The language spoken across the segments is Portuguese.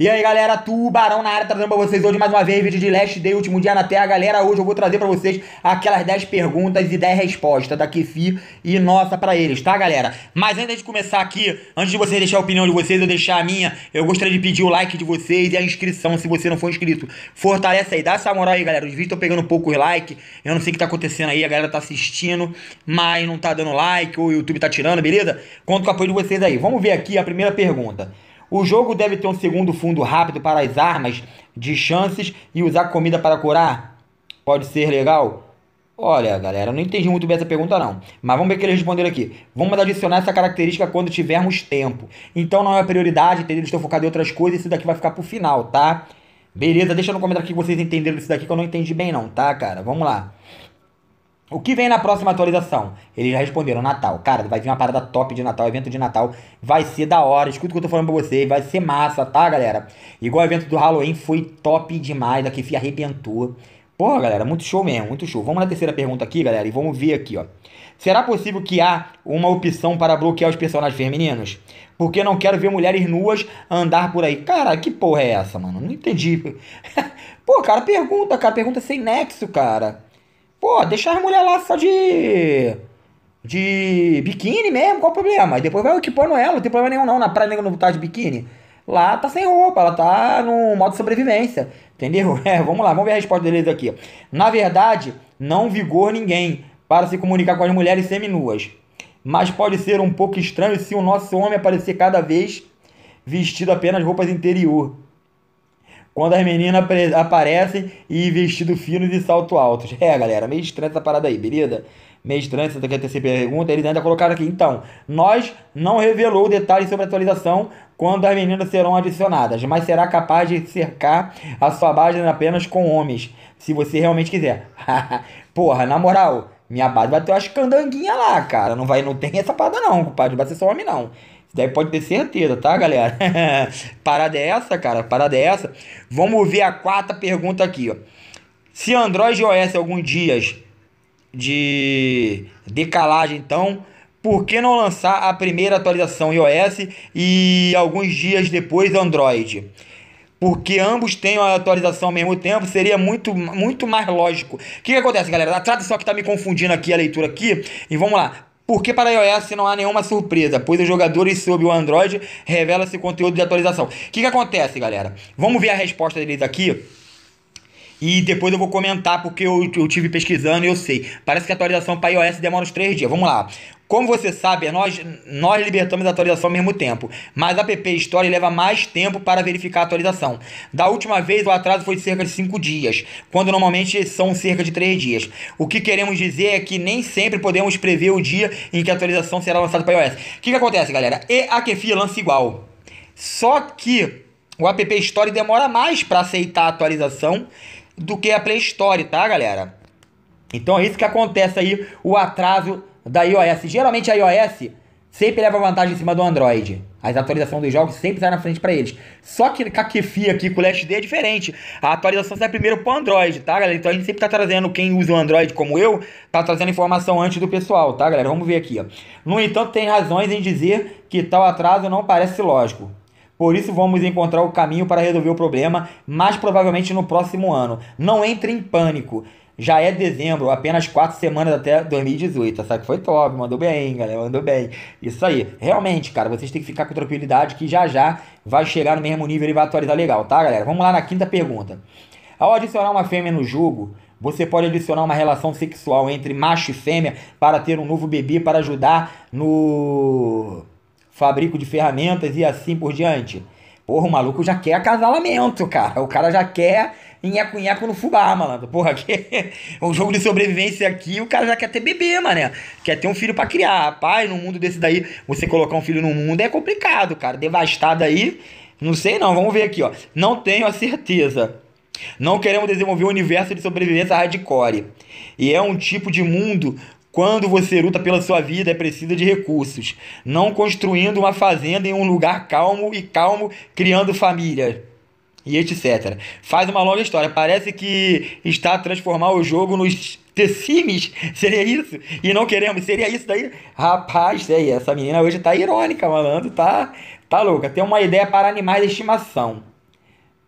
E aí galera, Tubarão na área, trazendo pra vocês hoje mais uma vez vídeo de Last Day, último dia na Terra. Galera, hoje eu vou trazer pra vocês aquelas 10 perguntas e 10 respostas da Kefi e nossa pra eles, tá galera? Mas antes de começar aqui, antes de vocês deixar a opinião de vocês, eu deixar a minha, eu gostaria de pedir o like de vocês e a inscrição se você não for inscrito. Fortalece aí, dá essa moral aí galera, os vídeos estão pegando poucos likes, eu não sei o que tá acontecendo aí, a galera tá assistindo, mas não tá dando like, o YouTube tá tirando, beleza? Conto com o apoio de vocês aí. Vamos ver aqui a primeira pergunta. O jogo deve ter um segundo fundo rápido para as armas de chances e usar comida para curar? Pode ser legal? Olha, galera, não entendi muito bem essa pergunta não, mas vamos ver o que eles responderam aqui. Vamos adicionar essa característica quando tivermos tempo. Então não é prioridade, entendeu? Estou focado em outras coisas, isso daqui vai ficar pro final, tá? Beleza, deixa no comentário aqui que vocês entenderam isso daqui que eu não entendi bem não, tá, cara? Vamos lá. O que vem na próxima atualização? Eles já responderam Natal. Cara, vai vir uma parada top de Natal, evento de Natal. Vai ser da hora. Escuta o que eu tô falando pra vocês. Vai ser massa, tá, galera? Igual o evento do Halloween foi top demais. A Kifi arrebentou. Porra, galera, muito show mesmo, muito show. Vamos na terceira pergunta aqui, galera, e vamos ver aqui, ó. Será possível que há uma opção para bloquear os personagens femininos? Porque não quero ver mulheres nuas andar por aí. Cara, que porra é essa, mano? Não entendi. Pô, cara, pergunta, cara, pergunta sem nexo, cara. Pô, deixar as mulheres lá só de. de biquíni mesmo, qual o problema? E depois vai equipando ela, não tem problema nenhum não. Na praia nego não tá de biquíni. Lá tá sem roupa, ela tá no modo sobrevivência. Entendeu? É, vamos lá, vamos ver a resposta deles aqui. Na verdade, não vigor ninguém para se comunicar com as mulheres seminuas. Mas pode ser um pouco estranho se o nosso homem aparecer cada vez vestido apenas roupas interior quando as meninas aparecem e vestido fino e salto altos. É, galera, meio estranha essa parada aí, beleza? Meio estranho, você quer ter essa pergunta, eles ainda colocaram aqui. Então, nós não revelou detalhes sobre a atualização quando as meninas serão adicionadas, mas será capaz de cercar a sua base apenas com homens, se você realmente quiser. Porra, na moral, minha base vai ter as candanguinhas lá, cara. Não vai, não tem essa parada não, compadre, vai ser só homem não daí pode ter certeza, tá, galera? parada é essa, cara, parada é essa. Vamos ver a quarta pergunta aqui, ó. Se Android e iOS alguns dias de decalagem, então, por que não lançar a primeira atualização iOS e alguns dias depois Android? Porque ambos têm a atualização ao mesmo tempo, seria muito, muito mais lógico. O que, que acontece, galera? A tradução que está me confundindo aqui, a leitura aqui. E vamos lá. Porque para iOS não há nenhuma surpresa, pois os jogadores sob o Android revelam-se conteúdo de atualização. O que, que acontece, galera? Vamos ver a resposta deles aqui e depois eu vou comentar porque eu, eu tive pesquisando e eu sei. Parece que a atualização para iOS demora uns 3 dias. Vamos lá. Como você sabe, é nós, nós libertamos a atualização ao mesmo tempo, mas a app Store leva mais tempo para verificar a atualização. Da última vez, o atraso foi de cerca de 5 dias, quando normalmente são cerca de 3 dias. O que queremos dizer é que nem sempre podemos prever o dia em que a atualização será lançada para iOS. O que, que acontece, galera? E a Kefi lança igual. Só que o App Store demora mais para aceitar a atualização do que a Play Store, tá, galera? Então é isso que acontece aí, o atraso da iOS. Geralmente a iOS sempre leva vantagem em cima do Android. As atualizações dos jogos sempre saem na frente para eles. Só que Cakefi aqui com o Last Day é diferente. A atualização sai primeiro pro Android, tá, galera? Então a gente sempre tá trazendo, quem usa o Android como eu, tá trazendo informação antes do pessoal, tá, galera? Vamos ver aqui, ó. No entanto, tem razões em dizer que tal atraso não parece lógico. Por isso vamos encontrar o caminho para resolver o problema, mais provavelmente no próximo ano. Não entre em pânico. Já é dezembro, apenas quatro semanas até 2018. sabe que foi top, mandou bem, galera, mandou bem. Isso aí. Realmente, cara, vocês têm que ficar com tranquilidade que já já vai chegar no mesmo nível e vai atualizar legal, tá, galera? Vamos lá na quinta pergunta. Ao adicionar uma fêmea no jogo, você pode adicionar uma relação sexual entre macho e fêmea para ter um novo bebê para ajudar no fabrico de ferramentas e assim por diante. Porra, o maluco já quer acasalamento, cara. O cara já quer nheco-nheco no fubá, malandro. Porra, que... um jogo de sobrevivência aqui, o cara já quer ter bebê, mané. Quer ter um filho para criar. Pai, no mundo desse daí, você colocar um filho no mundo é complicado, cara. Devastado aí, não sei não. Vamos ver aqui, ó. Não tenho a certeza. Não queremos desenvolver um universo de sobrevivência hardcore. E é um tipo de mundo quando você luta pela sua vida, é preciso de recursos. Não construindo uma fazenda em um lugar calmo e calmo, criando família e etc. Faz uma longa história. Parece que está a transformar o jogo nos The Sims. Seria isso? E não queremos. Seria isso daí? Rapaz, é essa menina hoje tá irônica, malandro. Tá, tá louca. Tem uma ideia para animais de estimação.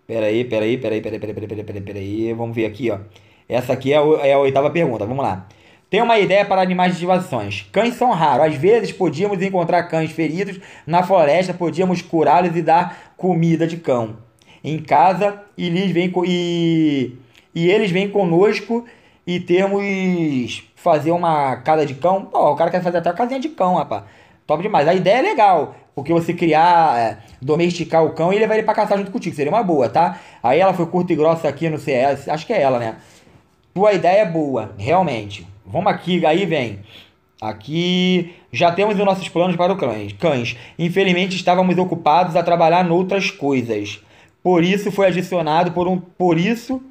Peraí, peraí, peraí, peraí, peraí, peraí, peraí, peraí, Vamos ver aqui, ó. Essa aqui é, é a oitava pergunta. Vamos lá. Tem uma ideia para animais de estimações. Cães são raros. Às vezes podíamos encontrar cães feridos na floresta, podíamos curá-los e dar comida de cão em casa e eles vêm e, e eles vêm conosco e temos fazer uma casa de cão. Pô, o cara quer fazer até uma casinha de cão, rapaz. Top demais. A ideia é legal, porque você criar, é, domesticar o cão e levar ele para caçar junto contigo, seria uma boa, tá? Aí ela foi curta e grossa aqui no CS, é, acho que é ela, né? Tua ideia é boa, realmente. Vamos aqui, aí vem. Aqui já temos os nossos planos para o cães. Infelizmente estávamos ocupados a trabalhar noutras coisas. Por isso foi adicionado por um, por isso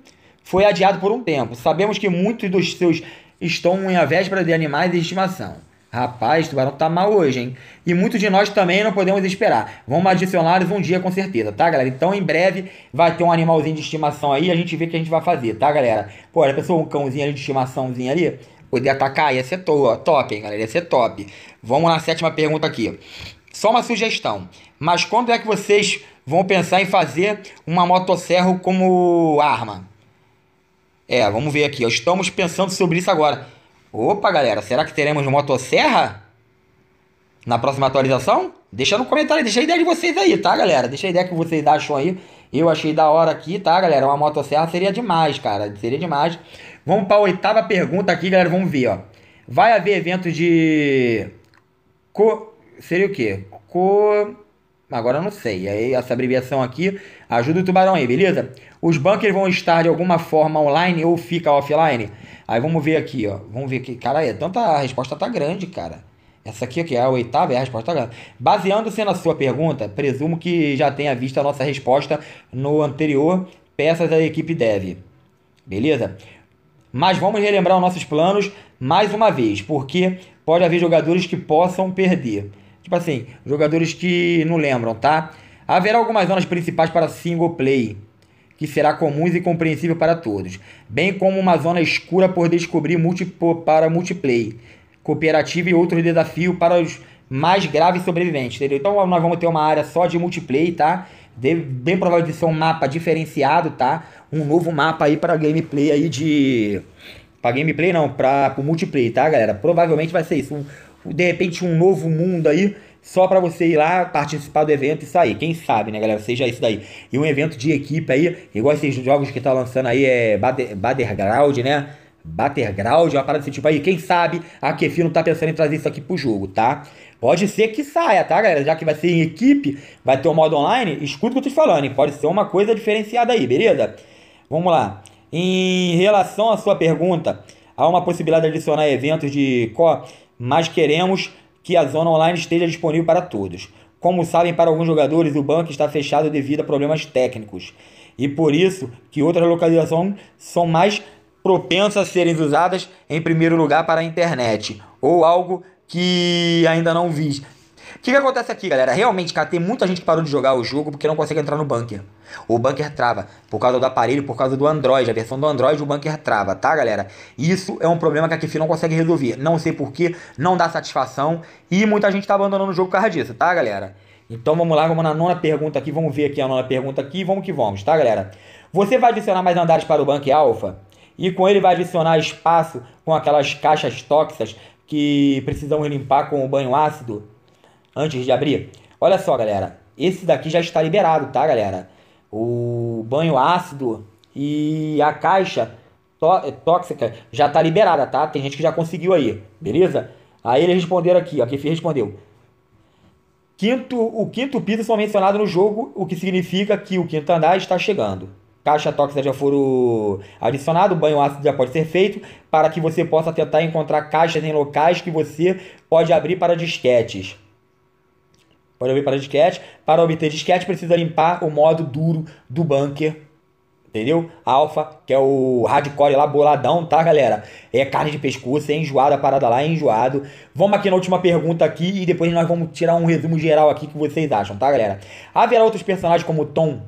foi adiado por um tempo. Sabemos que muitos dos seus estão em a véspera de animais de estimação. Rapaz, o tubarão tá mal hoje, hein? E muitos de nós também não podemos esperar. Vamos adicioná-los um dia com certeza, tá, galera? Então, em breve, vai ter um animalzinho de estimação aí. A gente vê o que a gente vai fazer, tá, galera? Pô, já pensou um cãozinho ali de estimaçãozinho ali? poder atacar, ia ser toa. top, hein, galera? Ia ser top. Vamos na sétima pergunta aqui. Só uma sugestão. Mas quando é que vocês vão pensar em fazer uma motosserra como arma? É, vamos ver aqui. Estamos pensando sobre isso agora. Opa, galera, será que teremos motosserra? Na próxima atualização? Deixa no comentário, deixa a ideia de vocês aí, tá, galera? Deixa a ideia que vocês acham aí. Eu achei da hora aqui, tá, galera? Uma motosserra seria demais, cara. Seria demais. Vamos para a oitava pergunta aqui, galera. Vamos ver, ó. Vai haver evento de. Co... Seria o quê? Co. Agora eu não sei. Aí essa abreviação aqui ajuda o tubarão aí, beleza? Os bunkers vão estar de alguma forma online ou fica offline? Aí vamos ver aqui, ó. Vamos ver aqui. Cara, é tanta a resposta tá grande, cara. Essa aqui, que é a oitava, é a resposta grande. Baseando-se na sua pergunta, presumo que já tenha visto a nossa resposta no anterior peças da equipe deve. Beleza? Mas vamos relembrar nossos planos mais uma vez, porque pode haver jogadores que possam perder. Tipo assim, jogadores que não lembram, tá? Haverá algumas zonas principais para single play, que será comuns e compreensível para todos, bem como uma zona escura por descobrir para multiplayer, cooperativa e outros desafios para os mais graves sobreviventes, entendeu? Então nós vamos ter uma área só de multiplayer, tá? bem provável de ser um mapa diferenciado, tá? Um novo mapa aí para gameplay aí de... Pra gameplay não, pra, pro multiplayer, tá, galera? Provavelmente vai ser isso. Um, de repente um novo mundo aí, só pra você ir lá, participar do evento e sair. Quem sabe, né, galera? Seja isso daí. E um evento de equipe aí, igual esses jogos que tá lançando aí, é Bader, Baderground, né? Bater de uma parada desse tipo aí. Quem sabe a Kefi não tá pensando em trazer isso aqui pro jogo, tá? Pode ser que saia, tá, galera? Já que vai ser em equipe, vai ter um modo online, escuta o que eu tô te falando, hein? Pode ser uma coisa diferenciada aí, beleza? Vamos lá. Em relação à sua pergunta, há uma possibilidade de adicionar eventos de co, mas queremos que a zona online esteja disponível para todos. Como sabem, para alguns jogadores o banco está fechado devido a problemas técnicos. E por isso que outras localizações são mais propensas a serem usadas em primeiro lugar para a internet ou algo que ainda não vi. O que, que acontece aqui, galera? Realmente, cara, tem muita gente que parou de jogar o jogo porque não consegue entrar no bunker. O bunker trava por causa do aparelho, por causa do Android. A versão do Android, o bunker trava, tá, galera? Isso é um problema que a Kifi não consegue resolver. Não sei porquê, não dá satisfação e muita gente tá abandonando o jogo por causa disso, tá, galera? Então vamos lá, vamos na nona pergunta aqui, vamos ver aqui a nona pergunta aqui, vamos que vamos, tá, galera? Você vai adicionar mais andares para o bunker Alpha? e com ele vai adicionar espaço com aquelas caixas tóxicas que precisamos limpar com o banho ácido antes de abrir. Olha só, galera, esse daqui já está liberado, tá, galera? O banho ácido e a caixa é, tóxica já está liberada, tá? Tem gente que já conseguiu aí, beleza? Aí eles responderam aqui, ó, que respondeu. Quinto, o quinto piso foi mencionado no jogo, o que significa que o quinto andar está chegando. Caixa tóxica já foram adicionado, banho ácido já pode ser feito, para que você possa tentar encontrar caixas em locais que você pode abrir para disquetes. Pode abrir para disquete. Para obter disquete, precisa limpar o modo duro do bunker entendeu? Alfa, que é o hardcore lá, boladão, tá, galera? É carne de pescoço, é enjoada a parada lá, é enjoado. Vamos aqui na última pergunta aqui e depois nós vamos tirar um resumo geral aqui que vocês acham, tá, galera? Haverá outros personagens como Tom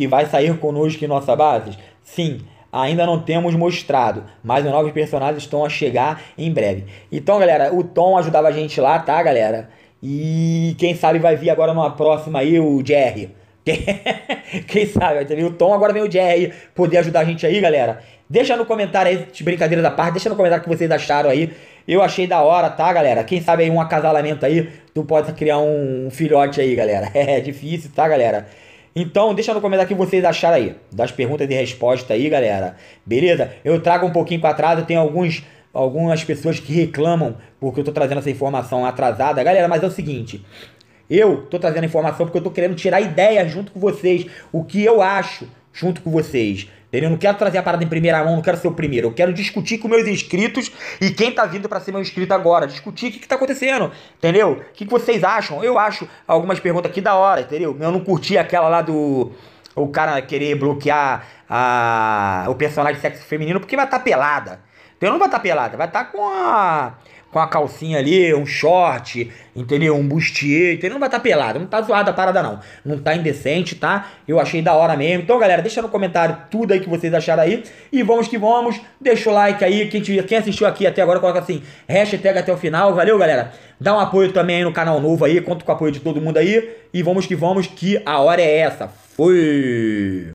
que vai sair conosco em nossa base. Sim, ainda não temos mostrado, mas os novos personagens estão a chegar em breve. Então, galera, o Tom ajudava a gente lá, tá, galera? E quem sabe vai vir agora numa próxima aí o Jerry. Quem sabe, vai o Tom, agora vem o Jerry poder ajudar a gente aí, galera. Deixa no comentário aí, de brincadeira da parte, deixa no comentário o que vocês acharam aí. Eu achei da hora, tá, galera? Quem sabe aí um acasalamento aí, tu pode criar um filhote aí, galera. É difícil, tá, galera? Então, deixa no comentário o que vocês acharam aí, das perguntas e respostas aí, galera. Beleza? Eu trago um pouquinho para trás, Tem alguns, algumas pessoas que reclamam porque eu tô trazendo essa informação atrasada. Galera, mas é o seguinte, eu tô trazendo informação porque eu tô querendo tirar ideias junto com vocês, o que eu acho junto com vocês. Entendeu? Eu não quero trazer a parada em primeira mão, não quero ser o primeiro. Eu quero discutir com meus inscritos e quem tá vindo para ser meu inscrito agora. Discutir o que, que tá acontecendo, entendeu? O que, que vocês acham? Eu acho algumas perguntas aqui da hora, entendeu? Eu não curti aquela lá do. O cara querer bloquear a, o personagem de sexo feminino porque vai estar tá pelada. Então não vai estar tá pelada, vai estar tá com a com a calcinha ali, um short, entendeu? Um bustier, entendeu? Não vai estar tá pelado, não tá zoada a parada não. Não tá indecente, tá? Eu achei da hora mesmo. Então, galera, deixa no comentário tudo aí que vocês acharam aí. E vamos que vamos. Deixa o like aí. Quem, te, quem assistiu aqui até agora, coloca assim, hashtag até o final. Valeu, galera. Dá um apoio também aí no canal novo aí. Conto com o apoio de todo mundo aí. E vamos que vamos, que a hora é essa. Fui!